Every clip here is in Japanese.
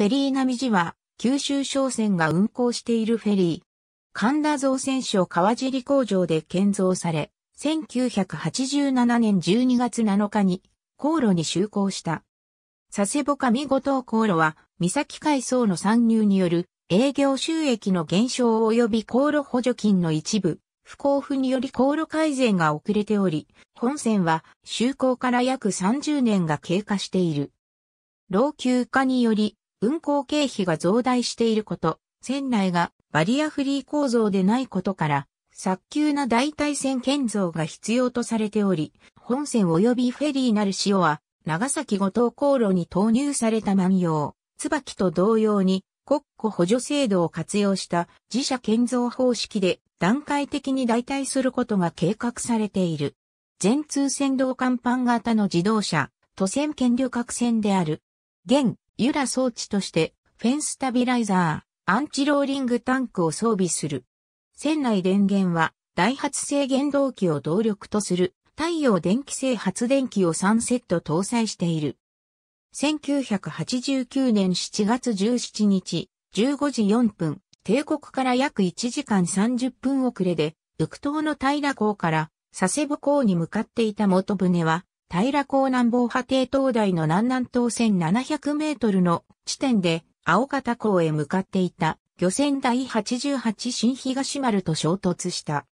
フェリー並地は、九州商船が運航しているフェリー。神田造船所川尻工場で建造され、1987年12月7日に、航路に就航した。佐世保上五島航路は、三崎海藻の参入による営業収益の減少及び航路補助金の一部、不交付により航路改善が遅れており、本船は就航から約30年が経過している。老朽化により運行経費が増大していること、船内がバリアフリー構造でないことから、早急な代替船建造が必要とされており、本船及びフェリーなる塩は、長崎五島航路に投入された万葉、椿と同様に、国庫補助制度を活用した自社建造方式で段階的に代替することが計画されている。全通船道甲板型の自動車、都船権旅客船である。現、ユラ装置として、フェンスタビライザー、アンチローリングタンクを装備する。船内電源は、大発制限動機を動力とする太陽電気製発電機を3セット搭載している。1989年7月17日、15時4分、帝国から約1時間30分遅れで、ウ島の平港から佐世保港に向かっていた元船は、平港南防波堤灯台の南南東1700メートルの地点で青方港へ向かっていた漁船第88新東丸と衝突した。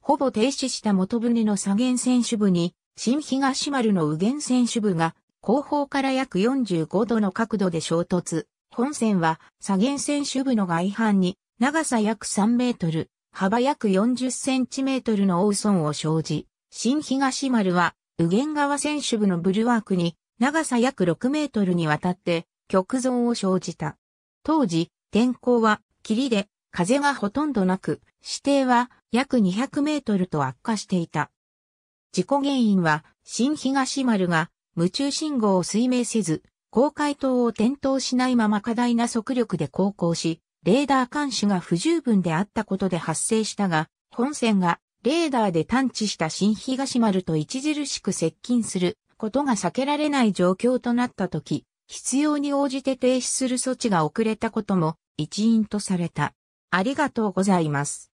ほぼ停止した元船の左舷船首部に新東丸の右舷船首部が後方から約45度の角度で衝突。本船は左舷船首部の外反に長さ約3メートル、幅約40センチメートルの大損を生じ、新東丸は右舷側選手部のブルワークに長さ約6メートルにわたって極増を生じた。当時、天候は霧で風がほとんどなく、視程は約200メートルと悪化していた。事故原因は、新東丸が無中信号を推命せず、高解灯を点灯しないまま過大な速力で航行し、レーダー監視が不十分であったことで発生したが、本線がレーダーで探知した新東丸と著しく接近することが避けられない状況となった時、必要に応じて停止する措置が遅れたことも一因とされた。ありがとうございます。